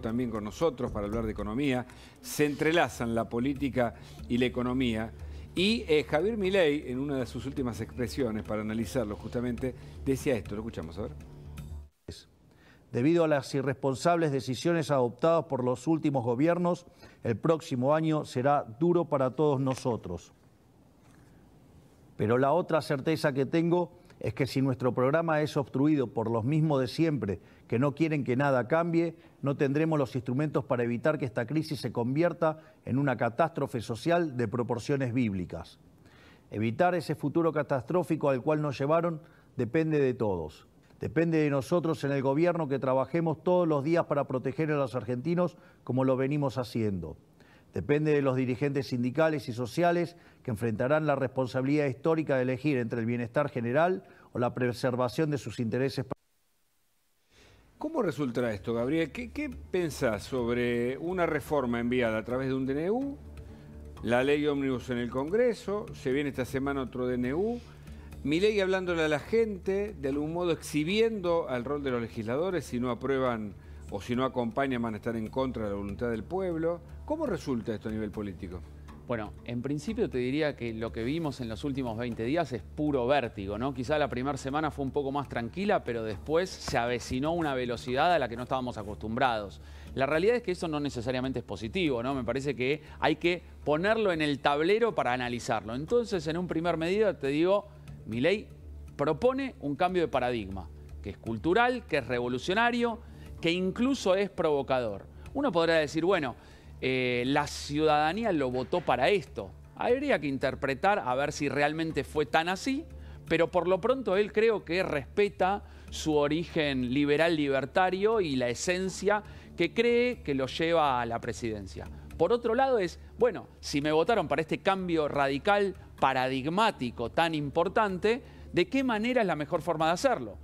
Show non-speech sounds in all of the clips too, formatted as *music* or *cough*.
también con nosotros para hablar de economía. Se entrelazan la política y la economía. Y eh, Javier Milei, en una de sus últimas expresiones para analizarlo justamente, decía esto. Lo escuchamos, a ver. Debido a las irresponsables decisiones adoptadas por los últimos gobiernos, el próximo año será duro para todos nosotros. Pero la otra certeza que tengo es que si nuestro programa es obstruido por los mismos de siempre, que no quieren que nada cambie, no tendremos los instrumentos para evitar que esta crisis se convierta en una catástrofe social de proporciones bíblicas. Evitar ese futuro catastrófico al cual nos llevaron depende de todos. Depende de nosotros en el gobierno que trabajemos todos los días para proteger a los argentinos como lo venimos haciendo. Depende de los dirigentes sindicales y sociales que enfrentarán la responsabilidad histórica de elegir entre el bienestar general o la preservación de sus intereses. ¿Cómo resultará esto, Gabriel? ¿Qué, ¿Qué, pensás sobre una reforma enviada a través de un DNU, la ley ómnibus en el Congreso, se viene esta semana otro DNU, mi ley hablándole a la gente, de algún modo exhibiendo al rol de los legisladores si no aprueban o si no acompañan van a estar en contra de la voluntad del pueblo? ¿Cómo resulta esto a nivel político? Bueno, en principio te diría que lo que vimos en los últimos 20 días es puro vértigo, ¿no? Quizá la primera semana fue un poco más tranquila, pero después se avecinó una velocidad a la que no estábamos acostumbrados. La realidad es que eso no necesariamente es positivo, ¿no? Me parece que hay que ponerlo en el tablero para analizarlo. Entonces, en un primer medida te digo, mi ley propone un cambio de paradigma, que es cultural, que es revolucionario, que incluso es provocador. Uno podría decir, bueno, eh, la ciudadanía lo votó para esto. Habría que interpretar a ver si realmente fue tan así, pero por lo pronto él creo que respeta su origen liberal libertario y la esencia que cree que lo lleva a la presidencia. Por otro lado es, bueno, si me votaron para este cambio radical, paradigmático, tan importante, ¿de qué manera es la mejor forma de hacerlo?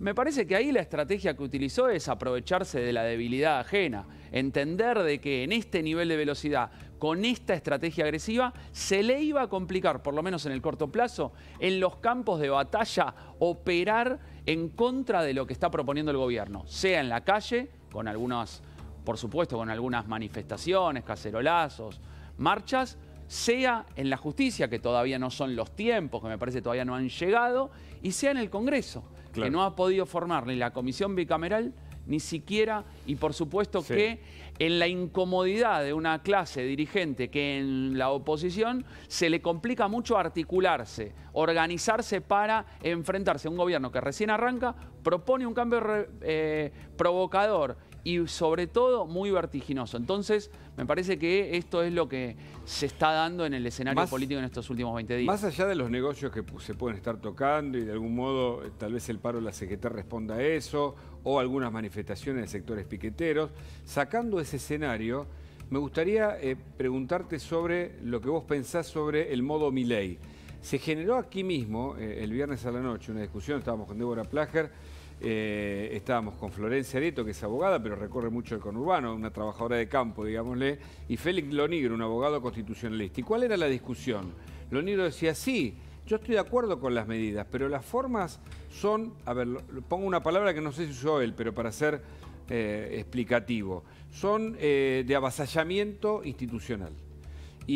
Me parece que ahí la estrategia que utilizó es aprovecharse de la debilidad ajena, entender de que en este nivel de velocidad, con esta estrategia agresiva, se le iba a complicar, por lo menos en el corto plazo, en los campos de batalla, operar en contra de lo que está proponiendo el gobierno, sea en la calle, con algunas, por supuesto, con algunas manifestaciones, cacerolazos, marchas, sea en la justicia, que todavía no son los tiempos, que me parece todavía no han llegado, y sea en el Congreso que no ha podido formar ni la comisión bicameral, ni siquiera, y por supuesto que en la incomodidad de una clase dirigente que en la oposición se le complica mucho articularse, organizarse para enfrentarse a un gobierno que recién arranca, propone un cambio eh, provocador y sobre todo muy vertiginoso. Entonces, me parece que esto es lo que se está dando en el escenario político en estos últimos 20 días. Más allá de los negocios que se pueden estar tocando y de algún modo eh, tal vez el paro de la CGT responda a eso o algunas manifestaciones de sectores piqueteros, sacando ese escenario, me gustaría eh, preguntarte sobre lo que vos pensás sobre el modo Miley. Se generó aquí mismo, eh, el viernes a la noche, una discusión, estábamos con Débora Plager, eh, estábamos con Florencia Areto, que es abogada, pero recorre mucho el conurbano, una trabajadora de campo, digámosle, y Félix Lonigro, un abogado constitucionalista. ¿Y cuál era la discusión? Lonigro decía, sí, yo estoy de acuerdo con las medidas, pero las formas son, a ver, pongo una palabra que no sé si usó él, pero para ser eh, explicativo, son eh, de avasallamiento institucional. Y,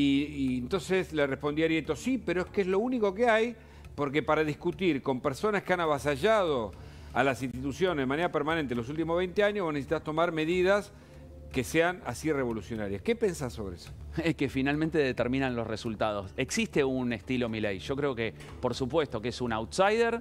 y, entonces le respondí a Arieto, sí, pero es que es lo único que hay, porque para discutir con personas que han avasallado a las instituciones de manera permanente en los últimos 20 años, vos necesitas tomar medidas que sean así revolucionarias. ¿Qué pensás sobre eso? Es que finalmente determinan los resultados. Existe un estilo Milei. Yo creo que, por supuesto, que es un outsider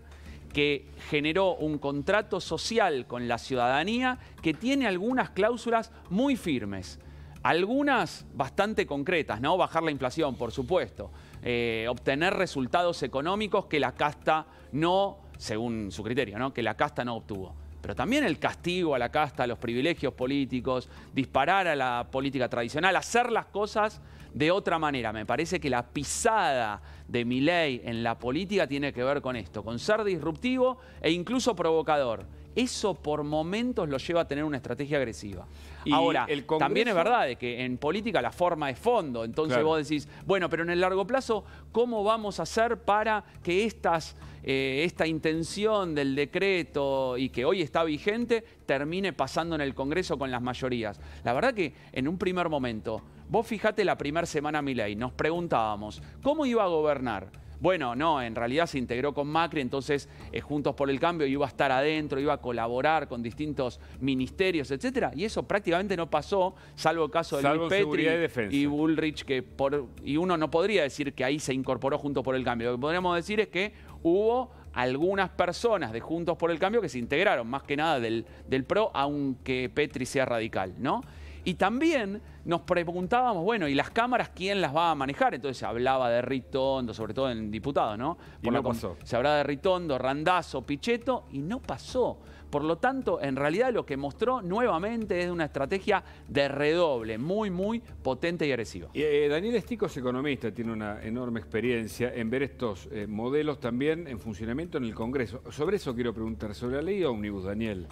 que generó un contrato social con la ciudadanía que tiene algunas cláusulas muy firmes. Algunas bastante concretas, ¿no? Bajar la inflación, por supuesto. Eh, obtener resultados económicos que la casta no según su criterio, ¿no? que la casta no obtuvo. Pero también el castigo a la casta, los privilegios políticos, disparar a la política tradicional, hacer las cosas de otra manera. Me parece que la pisada de mi ley en la política tiene que ver con esto, con ser disruptivo e incluso provocador eso por momentos lo lleva a tener una estrategia agresiva. Ahora, también es verdad de que en política la forma es fondo, entonces vos decís, bueno, pero en el largo plazo, ¿cómo vamos a hacer para que estas, eh, esta intención del decreto y que hoy está vigente termine pasando en el Congreso con las mayorías? La verdad que en un primer momento, vos fijate la primera semana ley, nos preguntábamos, ¿cómo iba a gobernar? bueno, no, en realidad se integró con Macri, entonces eh, Juntos por el Cambio iba a estar adentro, iba a colaborar con distintos ministerios, etcétera, y eso prácticamente no pasó, salvo el caso de Petri y, y, Bullrich, que por, y uno no podría decir que ahí se incorporó Juntos por el Cambio. Lo que podríamos decir es que hubo algunas personas de Juntos por el Cambio que se integraron, más que nada del, del PRO, aunque Petri sea radical, ¿no? Y también nos preguntábamos, bueno, ¿y las cámaras quién las va a manejar? Entonces se hablaba de Ritondo, sobre todo en diputado, ¿no? y no pasó. Se hablaba de Ritondo, Randazo, Pichetto, y no pasó. Por lo tanto, en realidad lo que mostró nuevamente es una estrategia de redoble, muy, muy potente y agresiva. Eh, Daniel Esticos, economista, tiene una enorme experiencia en ver estos eh, modelos también en funcionamiento en el Congreso. Sobre eso quiero preguntar, sobre la ley Omnibus, Daniel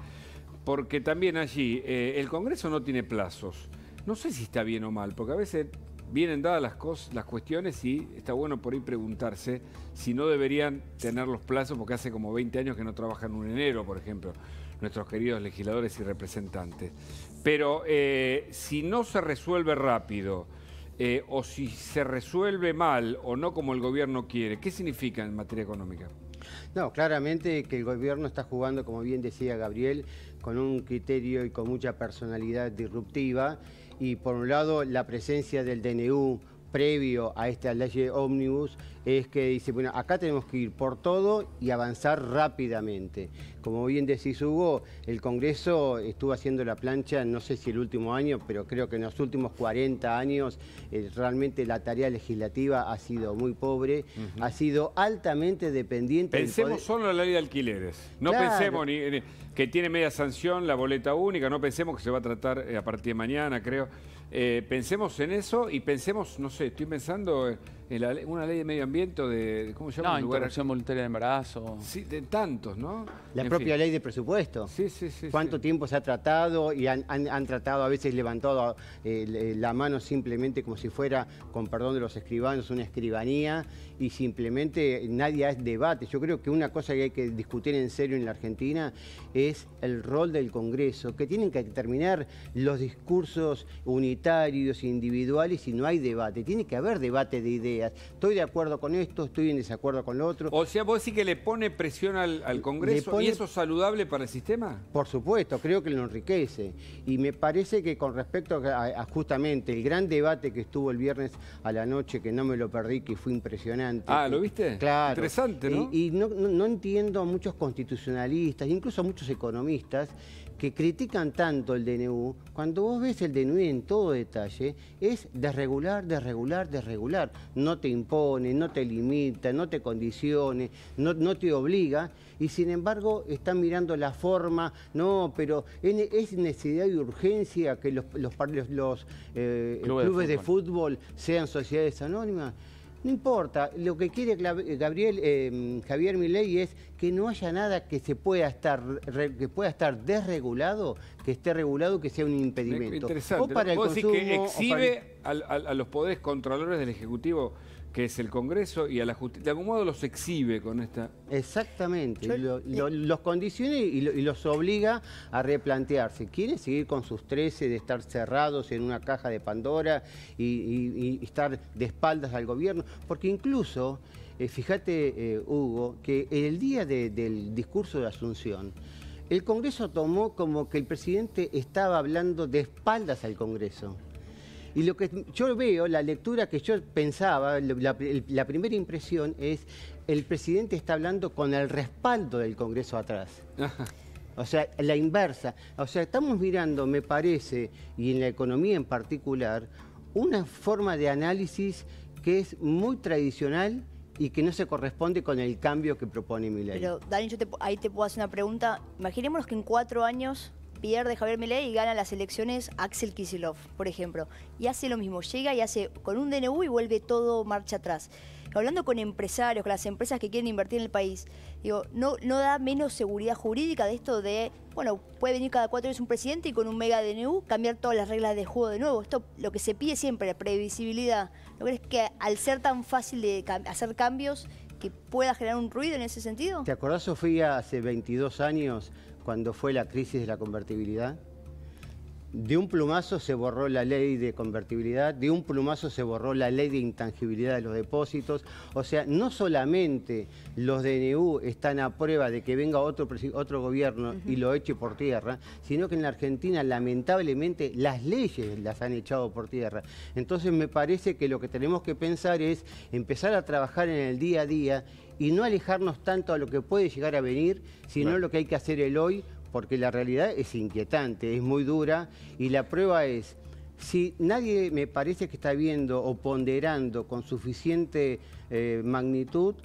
porque también allí eh, el Congreso no tiene plazos. No sé si está bien o mal, porque a veces vienen dadas las, cosas, las cuestiones y está bueno por ahí preguntarse si no deberían tener los plazos, porque hace como 20 años que no trabajan un enero, por ejemplo, nuestros queridos legisladores y representantes. Pero eh, si no se resuelve rápido, eh, o si se resuelve mal o no como el gobierno quiere, ¿qué significa en materia económica? No, claramente que el gobierno está jugando, como bien decía Gabriel, con un criterio y con mucha personalidad disruptiva. Y por un lado, la presencia del DNU previo a esta ley ómnibus es que dice, bueno, acá tenemos que ir por todo y avanzar rápidamente. Como bien decís Hugo, el Congreso estuvo haciendo la plancha, no sé si el último año, pero creo que en los últimos 40 años eh, realmente la tarea legislativa ha sido muy pobre, ha sido altamente dependiente... Pensemos solo en la ley de alquileres, no pensemos eh, que tiene media sanción la boleta única, no pensemos que se va a tratar eh, a partir de mañana, creo. pensemos en eso y pensemos, no sé, estoy pensando una ley de medio ambiente, de, ¿cómo se llama? voluntaria de embarazo. Sí, de tantos, ¿no? La propia ley de presupuesto. Sí, sí, sí. ¿Cuánto tiempo se ha tratado y han, tratado, a veces levantado eh, la mano simplemente como si fuera, con perdón de los escribanos, una escribanía y simplemente nadie hace debate. Yo creo que una cosa que hay que discutir en serio en la Argentina es el rol del Congreso, que tienen que determinar los discursos unitarios, individuales, y no hay debate. Tiene que haber debate de ideas. Estoy de acuerdo con esto, estoy en desacuerdo con lo otro. O sea, vos decís que le pone presión al, Congreso y eso es saludable para el sistema. Por supuesto, creo que lo enriquece. Y me parece que con respecto a, a justamente el gran debate que estuvo el viernes a la noche, que no me lo perdí, que fue impresionante, Ah, ¿lo viste? Claro. Interesante, ¿no? Y, no, entiendo a muchos constitucionalistas, incluso a muchos economistas, que critican tanto el DNU. Cuando vos ves el DNU en todo detalle, es desregular, desregular, desregular. No te impone, no te limita, no te condicione, no, te obliga. Y sin embargo, están mirando la forma, no, pero es necesidad y urgencia que los, eh, clubes, de fútbol sean sociedades anónimas. No importa, lo que quiere eh, Gabriel, eh, Javier Milei es que no haya nada que se pueda estar que pueda estar desregulado, que esté regulado, que sea un impedimento. O para el consumo, que exhibe a los poderes controladores del Ejecutivo que es el Congreso y a la justicia. De algún modo los exhibe con esta... Exactamente, los condiciona y, los obliga a replantearse. quiere seguir con sus trece de estar cerrados en una caja de Pandora y, estar de espaldas al gobierno? Porque incluso, eh, fíjate eh, Hugo, que el día del discurso de Asunción, el Congreso tomó como que el presidente estaba hablando de espaldas al Congreso. Y lo que yo veo, la lectura que yo pensaba, la, primera impresión es el presidente está hablando con el respaldo del Congreso atrás. O sea, la inversa. O sea, estamos mirando, me parece, y en la economía en particular, una forma de análisis que es muy tradicional y que no se corresponde con el cambio que propone Milei. Pero, Dani, yo ahí te puedo hacer una pregunta. Imaginémonos que en cuatro años pierde Javier Milei y gana las elecciones Axel Kisilov, por ejemplo. Y hace lo mismo, llega y hace con un DNU y vuelve todo marcha atrás. Hablando con empresarios, con las empresas que quieren invertir en el país, digo, no, no da menos seguridad jurídica de esto de, bueno, puede venir cada cuatro años un presidente y con un mega DNU cambiar todas las reglas de juego de nuevo. Esto lo que se pide siempre, previsibilidad. ¿No crees que al ser tan fácil de hacer cambios que pueda generar un ruido en ese sentido? ¿Te acordás, Sofía, hace 22 años cuando fue la crisis de la convertibilidad. De un plumazo se borró la ley de convertibilidad, de un plumazo se borró la ley de intangibilidad de los depósitos. O sea, no solamente los DNU están a prueba de que venga otro, otro gobierno y lo eche por tierra, sino que en la Argentina lamentablemente las leyes las han echado por tierra. Entonces me parece que lo que tenemos que pensar es empezar a trabajar en el día a día y no alejarnos tanto a lo que puede llegar a venir, sino a lo que hay que hacer el hoy, porque la realidad es inquietante, es muy dura y la prueba es, si nadie me parece que está viendo o ponderando con suficiente eh, magnitud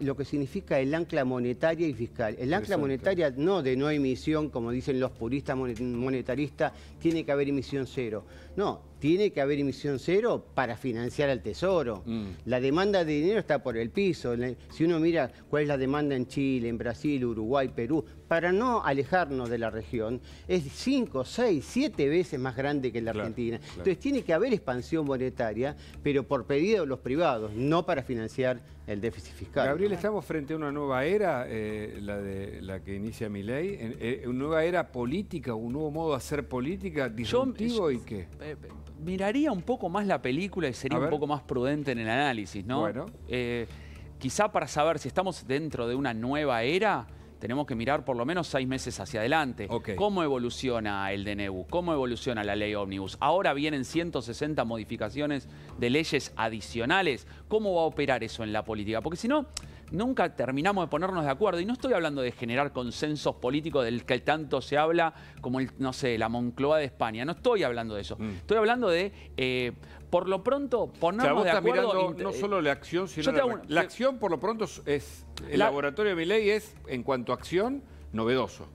lo que significa el ancla monetaria y fiscal. El ancla monetaria no de no emisión, como dicen los puristas monetaristas, tiene que haber emisión cero. No, tiene que haber emisión cero para financiar al tesoro. Mm. La demanda de dinero está por el piso. Si uno mira cuál es la demanda en Chile, en Brasil, Uruguay, Perú, para no alejarnos de la región, es cinco, seis, siete veces más grande que en la Argentina. Entonces tiene que haber expansión monetaria, pero por pedido de los privados, no para financiar el déficit fiscal. Gabriel, estamos frente a una nueva era, eh, la, de, la que inicia mi ley, eh, una nueva era política, un nuevo modo de hacer política, disruptivo y qué. Eh, miraría un poco más la película y sería un poco más prudente en el análisis, ¿no? quizá para saber si estamos dentro de una nueva era tenemos que mirar por lo menos seis meses hacia adelante. ¿Cómo evoluciona el DNU? ¿Cómo evoluciona la ley ómnibus? Ahora vienen 160 modificaciones de leyes adicionales. ¿Cómo va a operar eso en la política? Porque si no nunca terminamos de ponernos de acuerdo. Y no estoy hablando de generar consensos políticos del que tanto se habla como, el, no sé, la Moncloa de España. No estoy hablando de eso. Mm. Estoy hablando de... Eh, por lo pronto, ponernos de acuerdo. no solo la acción, sino la, la acción, por lo pronto, es. El laboratorio de ley es, en cuanto a acción, novedoso.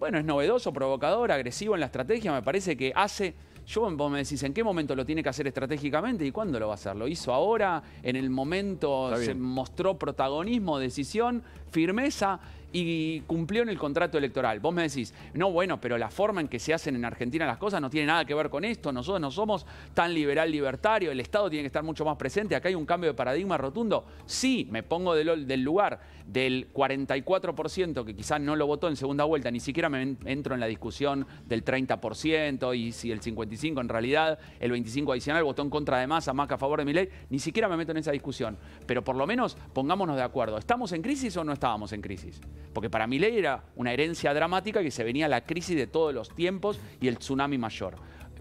Bueno, es novedoso, provocador, agresivo en la estrategia. Me parece que hace yo vos me decís, ¿en qué momento lo tiene que hacer estratégicamente y cuándo lo va a hacer? ¿Lo hizo ahora? ¿En el momento se mostró protagonismo, decisión, firmeza? y cumplió en el contrato electoral. Vos me decís, no, bueno, pero la forma en que se hacen en Argentina las cosas no tiene nada que ver con esto, nosotros no somos tan liberal libertario, el Estado tiene que estar mucho más presente, acá hay un cambio de paradigma rotundo. Sí, me pongo del, lugar del 44% que quizás no lo votó en segunda vuelta, ni siquiera me entro en la discusión del 30% y si el 55 en realidad, el 25 adicional votó en contra de masa, más que a favor de mi ley, ni siquiera me meto en esa discusión. Pero por lo menos pongámonos de acuerdo, ¿estamos en crisis o no estábamos en crisis? Porque para ley era una herencia dramática que se venía la crisis de todos los tiempos y el tsunami mayor.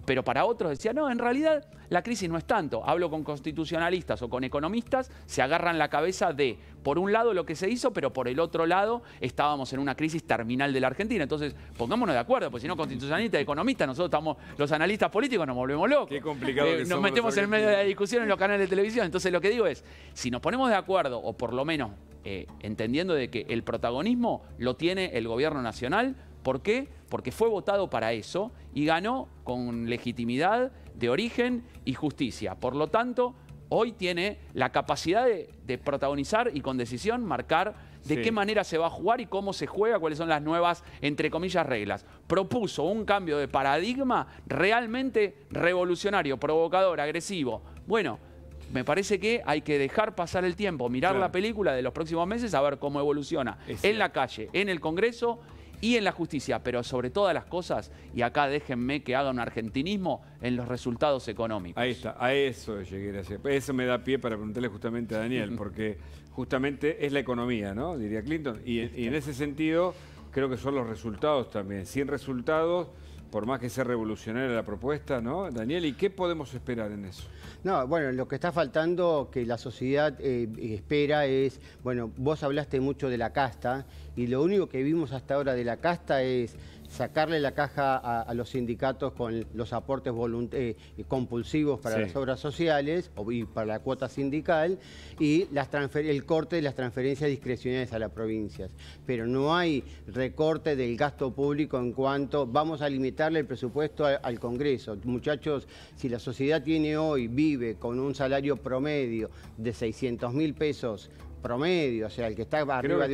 Pero para otros decía, no, en realidad la crisis no es tanto. Hablo con constitucionalistas o con economistas, se agarran la cabeza de, por un lado lo que se hizo, pero por el otro lado estábamos en una crisis terminal de la Argentina. Entonces, pongámonos de acuerdo, porque si no, constitucionalistas, economistas, nosotros estamos, los analistas políticos, nos volvemos locos. Qué complicado. Eh, nos metemos en medio de la discusión en los canales de televisión. Entonces, lo que digo es, si nos ponemos de acuerdo, o por lo menos eh, entendiendo de que el protagonismo lo tiene el gobierno nacional. ¿Por qué? Porque fue votado para eso y ganó con legitimidad de origen y justicia. Por lo tanto, hoy tiene la capacidad de, protagonizar y con decisión marcar de qué manera se va a jugar y cómo se juega, cuáles son las nuevas, entre comillas, reglas. Propuso un cambio de paradigma realmente revolucionario, provocador, agresivo. Bueno, me parece que hay que dejar pasar el tiempo, mirar la película de los próximos meses a ver cómo evoluciona en la calle, en el Congreso y en la justicia, pero sobre todas las cosas, y acá déjenme que haga un argentinismo en los resultados económicos. Ahí está, a eso llegué Eso me da pie para preguntarle justamente a Daniel, *laughs* porque justamente es la economía, ¿no? Diría Clinton. Y, y en ese sentido, creo que son los resultados también. Sin resultados por más que sea revolucionaria la propuesta, ¿no? Daniel, ¿y qué podemos esperar en eso? No, bueno, lo que está faltando, que la sociedad eh, espera es, bueno, vos hablaste mucho de la casta y lo único que vimos hasta ahora de la casta es sacarle la caja a, los sindicatos con los aportes eh, compulsivos para las obras sociales y para la cuota sindical y el corte de las transferencias discrecionales a las provincias. Pero no hay recorte del gasto público en cuanto vamos a limitar el presupuesto al Congreso. Muchachos, si la sociedad tiene hoy, vive con un salario promedio de 600 mil pesos promedio, o sea, el que está arriba de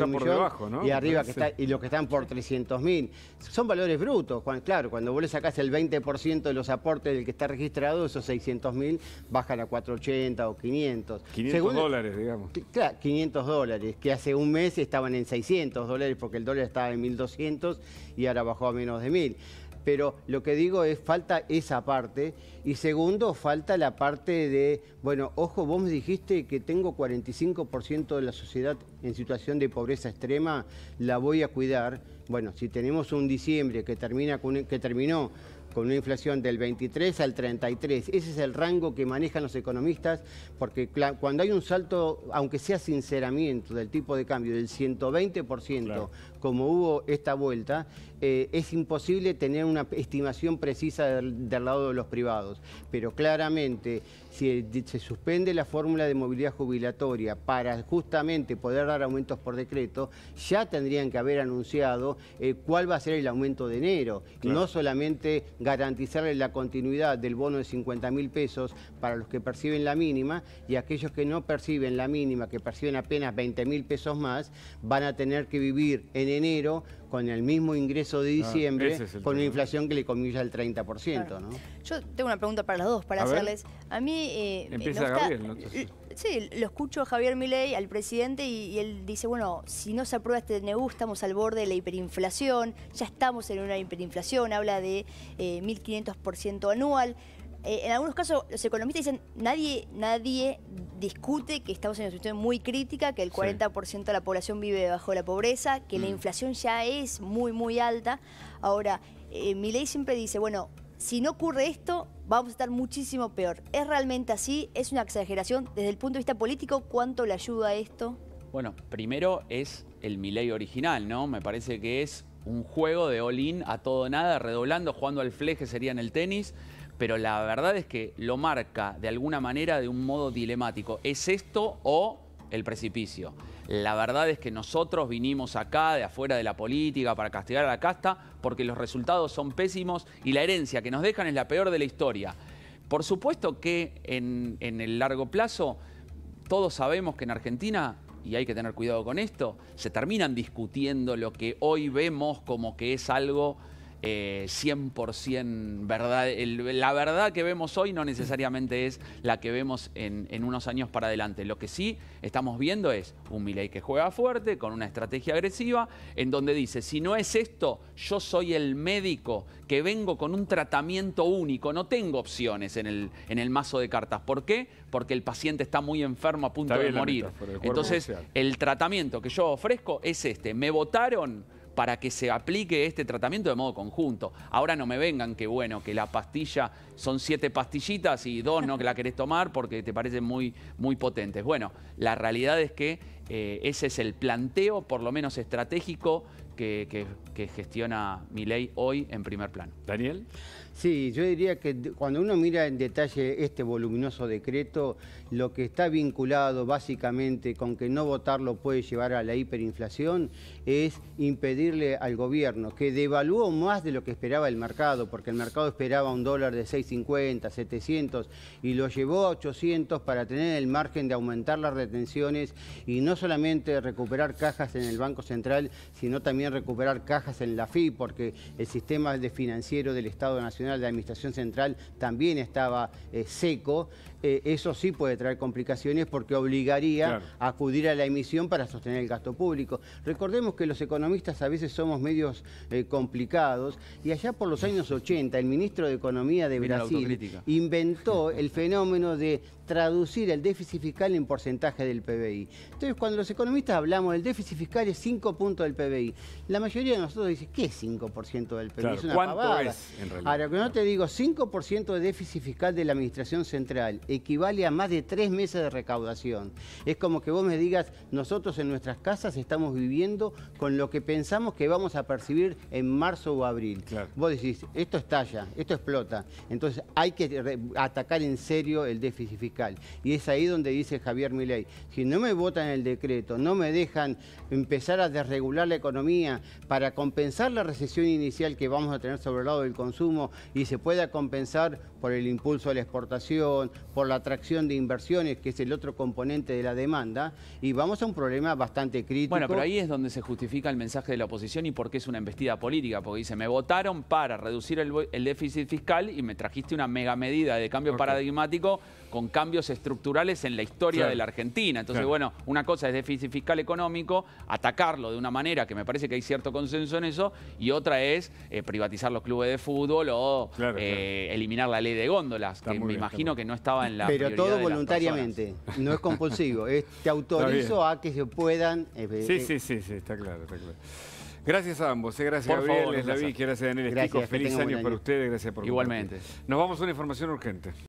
y arriba que está, y los que están por 300 mil. Son valores brutos, Juan, claro, cuando vos le sacás el 20% de los aportes del que está registrado, esos 600 mil bajan a 480 o 500. 500 dólares, digamos. Claro, 500 dólares, que hace un mes estaban en 600 dólares porque el dólar estaba en 1200 y ahora bajó a menos de 1000 pero lo que digo es falta esa parte y segundo, falta la parte de, bueno, ojo, vos me dijiste que tengo 45% de la sociedad en situación de pobreza extrema, la voy a cuidar. Bueno, si tenemos un diciembre que, termina que terminó con una inflación del 23 al 33. Ese es el rango que manejan los economistas, porque cuando hay un salto, aunque sea sinceramiento del tipo de cambio del 120%, como hubo esta vuelta, eh, es imposible tener una estimación precisa del, lado de los privados. Pero claramente, si se suspende la fórmula de movilidad jubilatoria para justamente poder dar aumentos por decreto, ya tendrían que haber anunciado eh, cuál va a ser el aumento de enero. No solamente garantizarle la continuidad del bono de 50 mil pesos para los que perciben la mínima y aquellos que no perciben la mínima, que perciben apenas 20 mil pesos más, van a tener que vivir en enero con el mismo ingreso de diciembre, con una inflación que le comilla el 30%. ¿no? Yo tengo una pregunta para las dos, para hacerles. A mí... Eh, Empieza Gabriel, Sí, lo escucho a Javier Milei, al presidente, y, él dice, bueno, si no se aprueba este DNU, e estamos al borde de la hiperinflación, ya estamos en una hiperinflación, habla de eh, 1.500% anual. Eh, en algunos casos los economistas dicen, nadie, nadie discute que estamos en una situación muy crítica, que el 40% de la población vive bajo la pobreza, que la mm. inflación ya es muy, muy alta. Ahora, eh, siempre dice, bueno, si no ocurre esto, vamos a estar muchísimo peor. ¿Es realmente así? ¿Es una exageración? Desde el punto de vista político, ¿cuánto le ayuda esto? Bueno, primero es el Miley original, ¿no? Me parece que es un juego de all-in a todo nada, redoblando, jugando al fleje sería en el tenis pero la verdad es que lo marca de alguna manera de un modo dilemático. ¿Es esto o el precipicio? La verdad es que nosotros vinimos acá de afuera de la política para castigar a la casta porque los resultados son pésimos y la herencia que nos dejan es la peor de la historia. Por supuesto que en, el largo plazo todos sabemos que en Argentina y hay que tener cuidado con esto, se terminan discutiendo lo que hoy vemos como que es algo 100% eh, verdad. la verdad que vemos hoy no necesariamente es la que vemos en, unos años para adelante. Lo que sí estamos viendo es un Milei que juega fuerte, con una estrategia agresiva, en donde dice, si no es esto, yo soy el médico que vengo con un tratamiento único, no tengo opciones en el, en el mazo de cartas. ¿Por qué? Porque el paciente está muy enfermo a punto de morir. Entonces, el tratamiento que yo ofrezco es este. Me votaron para que se aplique este tratamiento de modo conjunto. Ahora no me vengan que bueno, que la pastilla son siete pastillitas y dos no que la querés tomar porque te parecen muy, muy potentes. Bueno, la realidad es que eh, ese es el planteo, por lo menos estratégico, que, que gestiona mi ley hoy en primer plano. Daniel. Sí, yo diría que cuando uno mira en detalle este voluminoso decreto, lo que está vinculado básicamente con que no votarlo puede llevar a la hiperinflación es impedirle al gobierno, que devaluó más de lo que esperaba el mercado, porque el mercado esperaba un dólar de 6,50, 700, y lo llevó a 800 para tener el margen de aumentar las retenciones y no solamente recuperar cajas en el Banco Central, sino también recuperar cajas en la FI, porque el sistema de financiero del Estado Nacional de la Administración Central también estaba eh, seco. Eh, eso sí puede traer complicaciones porque obligaría a acudir a la emisión para sostener el gasto público. Recordemos que los economistas a veces somos medios eh, complicados y allá por los años 80 el ministro de Economía de Brasil inventó *laughs* el fenómeno de traducir el déficit fiscal en porcentaje del PBI. Entonces, cuando los economistas hablamos del déficit fiscal es 5 puntos del PBI, la mayoría de nosotros dice, ¿qué es 5% del PBI? es una ¿cuánto Ahora, que no te digo 5% de déficit fiscal de la administración central equivale a más de tres meses de recaudación. Es como que vos me digas, nosotros en nuestras casas estamos viviendo con lo que pensamos que vamos a percibir en marzo o abril. Vos decís, esto estalla, esto explota. Entonces hay que atacar en serio el déficit fiscal. Y es ahí donde dice Javier Milei, si no me votan el decreto, no me dejan empezar a desregular la economía para compensar la recesión inicial que vamos a tener sobre el lado del consumo y se pueda compensar por el impulso a la exportación, por la atracción de inversiones, que es el otro componente de la demanda, y vamos a un problema bastante crítico. Bueno, pero ahí es donde se justifica el mensaje de la oposición y por qué es una embestida política, porque dice, me votaron para reducir el, déficit fiscal y me trajiste una mega medida de cambio paradigmático con cambios estructurales en la historia de la Argentina. Entonces, bueno, una cosa es déficit fiscal económico, atacarlo de una manera que me parece que hay cierto consenso en eso, y otra es eh, privatizar los clubes de fútbol o eh, eliminar la ley de góndolas, que me imagino que no estaba en la Pero todo voluntariamente, no es compulsivo. *laughs* Es, te autorizo a que se puedan... Eh, eh, sí, eh. sí, sí, sí, está claro, está claro. Gracias a ambos, gracias a Gabriel, favor, David, gracias Daniel Estico, feliz año, para ustedes, gracias por Igualmente. Nos vamos a una información urgente.